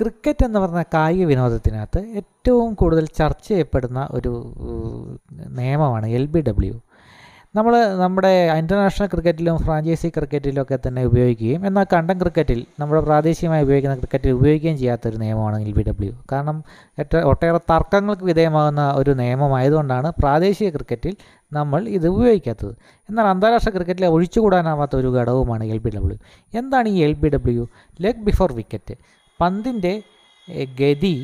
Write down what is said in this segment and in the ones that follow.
cricket എന്ന് പറഞ്ഞ കായിക വിനോദത്തിനകത്ത് ഏറ്റവും കൂടുതൽ ചർച്ച ചെയ്യപ്പെടുന്ന ഒരു നിയമമാണ് എൽ ബി ഡബ്ല്യു നമ്മൾ നമ്മുടെ ഇൻ്റർനാഷണൽ ക്രിക്കറ്റിലും ഫ്രാഞ്ചൈസി ക്രിക്കറ്റിലും ഒക്കെ തന്നെ ഉപയോഗിക്കുകയും എന്നാൽ കണ്ടം ക്രിക്കറ്റിൽ നമ്മുടെ പ്രാദേശികമായി ഉപയോഗിക്കുന്ന ക്രിക്കറ്റിൽ ഉപയോഗിക്കുകയും ചെയ്യാത്തൊരു നിയമമാണ് എൽ ബി ഡബ്ല്യു കാരണം ഒട്ടേറെ തർക്കങ്ങൾക്ക് വിധേയമാകുന്ന ഒരു നിയമമായതുകൊണ്ടാണ് പ്രാദേശിക ക്രിക്കറ്റിൽ നമ്മൾ ഇത് ഉപയോഗിക്കാത്തത് എന്നാൽ അന്താരാഷ്ട്ര ക്രിക്കറ്റിലെ ഒഴിച്ചുകൂടാനാവാത്ത ഒരു ഘടകവുമാണ് എൽ ബി ഡബ്ല്യു എന്താണ് ഈ L B W leg before wicket പന്തിൻ്റെ ഗതി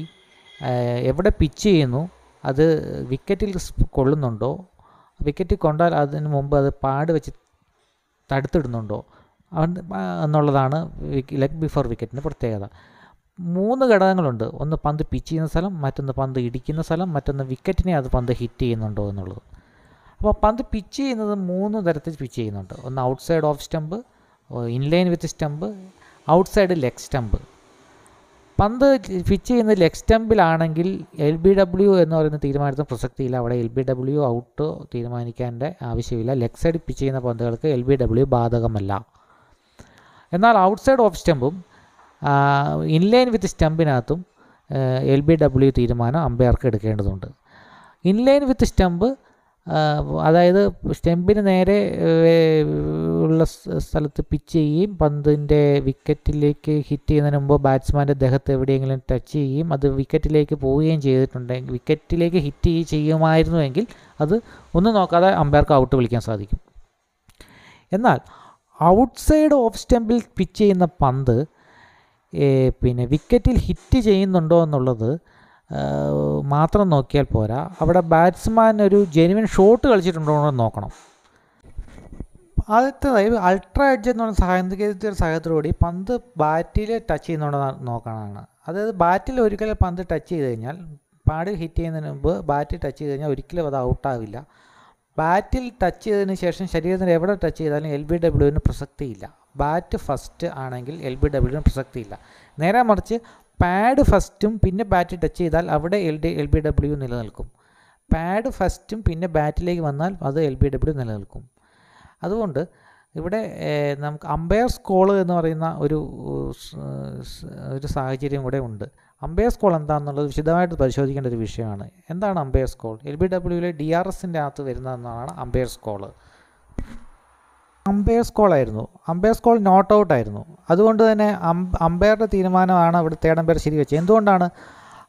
എവിടെ പിച്ച് ചെയ്യുന്നു അത് വിക്കറ്റിൽ കൊള്ളുന്നുണ്ടോ വിക്കറ്റിൽ കൊണ്ടാൽ അതിന് മുമ്പ് അത് പാട് വെച്ച് തടുത്തിടുന്നുണ്ടോ എന്നുള്ളതാണ് ലെഗ് ബിഫോർ വിക്കറ്റിൻ്റെ പ്രത്യേകത മൂന്ന് ഘടകങ്ങളുണ്ട് ഒന്ന് പന്ത് പിച്ച് ചെയ്യുന്ന സ്ഥലം മറ്റൊന്ന് പന്ത് ഇടിക്കുന്ന സ്ഥലം മറ്റൊന്ന് വിക്കറ്റിനെ അത് പന്ത് ഹിറ്റ് ചെയ്യുന്നുണ്ടോ എന്നുള്ളത് അപ്പോൾ പന്ത് പിച്ച് ചെയ്യുന്നത് മൂന്ന് തരത്തിൽ പിച്ച് ചെയ്യുന്നുണ്ട് ഒന്ന് outside off stump inline with stump outside leg stump പന്ത് ഫിച്ച് ചെയ്യുന്നത് ലെഗ് സ്റ്റമ്പിലാണെങ്കിൽ എൽ ബി ഡബ്ല്യു എന്ന് പറയുന്ന തീരുമാനത്തിന് പ്രസക്തിയില്ല അവിടെ എൽ ബി ഡബ്ല്യു ഔട്ട് തീരുമാനിക്കേണ്ട ആവശ്യമില്ല ലെഗ് സൈഡ് പിച്ച് ചെയ്യുന്ന പന്തുകൾക്ക് എൽ ബി ഡബ്ല്യു ബാധകമല്ല എന്നാൽ ഔട്ട് സൈഡ് ഓഫ് സ്റ്റമ്പും ഇൻലൈൻ വിത്ത് സ്റ്റമ്പിനകത്തും എൽ ബി ഡബ്ല്യു തീരുമാനം അമ്പയർക്ക് എടുക്കേണ്ടതുണ്ട് ഇൻലൈൻ വിത്ത് സ്റ്റമ്പ് അതായത് സ്റ്റെമ്പിന് നേരെ ഉള്ള സ്ഥലത്ത് പിച്ച് ചെയ്യുകയും പന്തിൻ്റെ വിക്കറ്റിലേക്ക് ഹിറ്റ് ചെയ്യുന്നതിന് മുമ്പ് ബാറ്റ്സ്മാൻ്റെ ദേഹത്ത് എവിടെയെങ്കിലും ടച്ച് ചെയ്യുകയും അത് വിക്കറ്റിലേക്ക് പോവുകയും ചെയ്തിട്ടുണ്ടെങ്കിൽ വിക്കറ്റിലേക്ക് ഹിറ്റ് ചെയ്യുമായിരുന്നുവെങ്കിൽ അത് ഒന്നും നോക്കാതെ അമ്പയർക്ക് ഔട്ട് വിളിക്കാൻ സാധിക്കും എന്നാൽ ഔട്ട് സൈഡ് ഓഫ് സ്റ്റെമ്പിൽ പിച്ച് ചെയ്യുന്ന പന്ത് പിന്നെ വിക്കറ്റിൽ ഹിറ്റ് ചെയ്യുന്നുണ്ടോ എന്നുള്ളത് മാത്രം നോക്കിയാൽ പോരാ അവിടെ ബാറ്റ്സ്മാൻ ഒരു ജെനുവിൻ ഷോട്ട് കളിച്ചിട്ടുണ്ടോ എന്ന് നോക്കണം ആദ്യത്തേതായി അൾട്രാ എഡ്ജ് എന്ന് പറയുന്ന സാങ്കേതിക സഹായത്തോടുകൂടി പന്ത് ബാറ്റിൽ ടച്ച് ചെയ്യുന്നുണ്ടോ നോക്കാനാണ് അതായത് ബാറ്റിൽ ഒരിക്കൽ പന്ത് ടച്ച് ചെയ്ത് കഴിഞ്ഞാൽ പാടിൽ ഹിറ്റ് ചെയ്യുന്നതിന് മുമ്പ് ബാറ്റ് ടച്ച് ചെയ്ത് കഴിഞ്ഞാൽ ഒരിക്കലും അത് ഔട്ടാവില്ല ബാറ്റിൽ ടച്ച് ചെയ്തതിന് ശേഷം ശരീരത്തിന് എവിടെ ടച്ച് ചെയ്താലും എൽ ബി ഡബ്ല്യുവിന് പ്രസക്തിയില്ല ബാറ്റ് ഫസ്റ്റ് ആണെങ്കിൽ എൽ ബി ഡബ്ല്യുവിന് പ്രസക്തിയില്ല നേരെ മറിച്ച് പാഡ് ഫസ്റ്റും പിന്നെ ബാറ്റ് ടച്ച് ചെയ്താൽ അവിടെ L D L B W നിലനിൽക്കും പാഡ് ഫസ്റ്റും പിന്നെ ബാറ്റിലേക്ക് വന്നാൽ അത് എൽ ബി ഡബ്ല്യു നിലനിൽക്കും അതുകൊണ്ട് ഇവിടെ നമുക്ക് അമ്പയർ കോൾ എന്ന് പറയുന്ന ഒരു ഒരു സാഹചര്യം കൂടെ ഉണ്ട് അമ്പയർ കോൾ എന്താണെന്നുള്ളത് വിശദമായിട്ട് പരിശോധിക്കേണ്ട ഒരു വിഷയമാണ് എന്താണ് അമ്പയർ കോൾ എൽ ബി ഡബ്ല്യുവിലെ ഡി ആർ എസിൻ്റെ അകത്ത് വരുന്നതെന്നാണ് അമ്പയർ സ്കോള് അമ്പയർസ് കോൾ ആയിരുന്നു അമ്പയർസ് കോൾ നോട്ട് ഔട്ട് ആയിരുന്നു അതുകൊണ്ട് തന്നെ അമ്പയറുടെ തീരുമാനമാണ് അവിടെ തേർഡ് പേർ ശരി വെച്ചത് എന്തുകൊണ്ടാണ്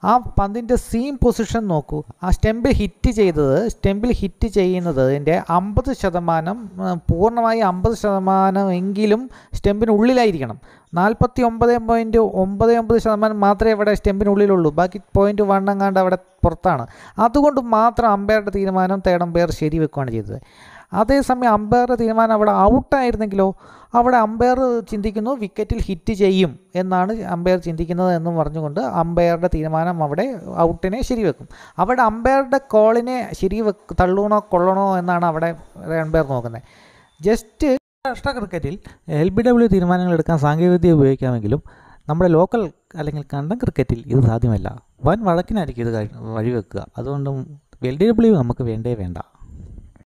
ആ പന്തിൻ്റെ സീം പൊസിഷൻ നോക്കൂ ആ സ്റ്റെമ്പിൽ ഹിറ്റ് ചെയ്തത് സ്റ്റെമ്പിൽ ഹിറ്റ് ചെയ്യുന്നതിൻ്റെ അമ്പത് ശതമാനം പൂർണ്ണമായി അമ്പത് ശതമാനം എങ്കിലും സ്റ്റെമ്പിനുള്ളിലായിരിക്കണം നാൽപ്പത്തി ഒമ്പത് പോയിൻറ്റ് ഒമ്പത് ഒമ്പത് ശതമാനം മാത്രമേ ഇവിടെ സ്റ്റെമ്പിനുള്ളിലുള്ളൂ ബാക്കി പോയിൻറ്റ് വൺ എങ്ങാണ്ട് അവിടെ പുറത്താണ് അതുകൊണ്ട് മാത്രം അമ്പയറുടെ തീരുമാനം പേർ ശരി ശരിവെക്കുകയാണ് ചെയ്തത് അതേസമയം അമ്പയറുടെ തീരുമാനം അവിടെ ഔട്ടായിരുന്നെങ്കിലോ അവിടെ അമ്പയർ ചിന്തിക്കുന്നു വിക്കറ്റിൽ ഹിറ്റ് ചെയ്യും എന്നാണ് അമ്പയർ ചിന്തിക്കുന്നത് എന്ന് പറഞ്ഞുകൊണ്ട് അമ്പയറുടെ തീരുമാനം അവിടെ ഔട്ടിനെ ശരിവെക്കും അവിടെ അമ്പയറുടെ കോളിനെ ശരി തള്ളണോ കൊള്ളണോ എന്നാണ് അവിടെ അമ്പയർ നോക്കുന്നത് ജസ്റ്റ് രാഷ്ട്ര ക്രിക്കറ്റിൽ എൽ ബി ഡബ്ല്യു തീരുമാനങ്ങൾ എടുക്കാൻ സാങ്കേതികവിദ്യ ഉപയോഗിക്കാമെങ്കിലും നമ്മുടെ ലോക്കൽ അല്ലെങ്കിൽ കണ്ടം ക്രിക്കറ്റിൽ ഇത് സാധ്യമല്ല വൻ വഴക്കിനായിരിക്കും ഇത് വഴിവെക്കുക അതുകൊണ്ട് എൽ ഡി ഡബ്ല്യു നമുക്ക് വേണ്ടേ വേണ്ട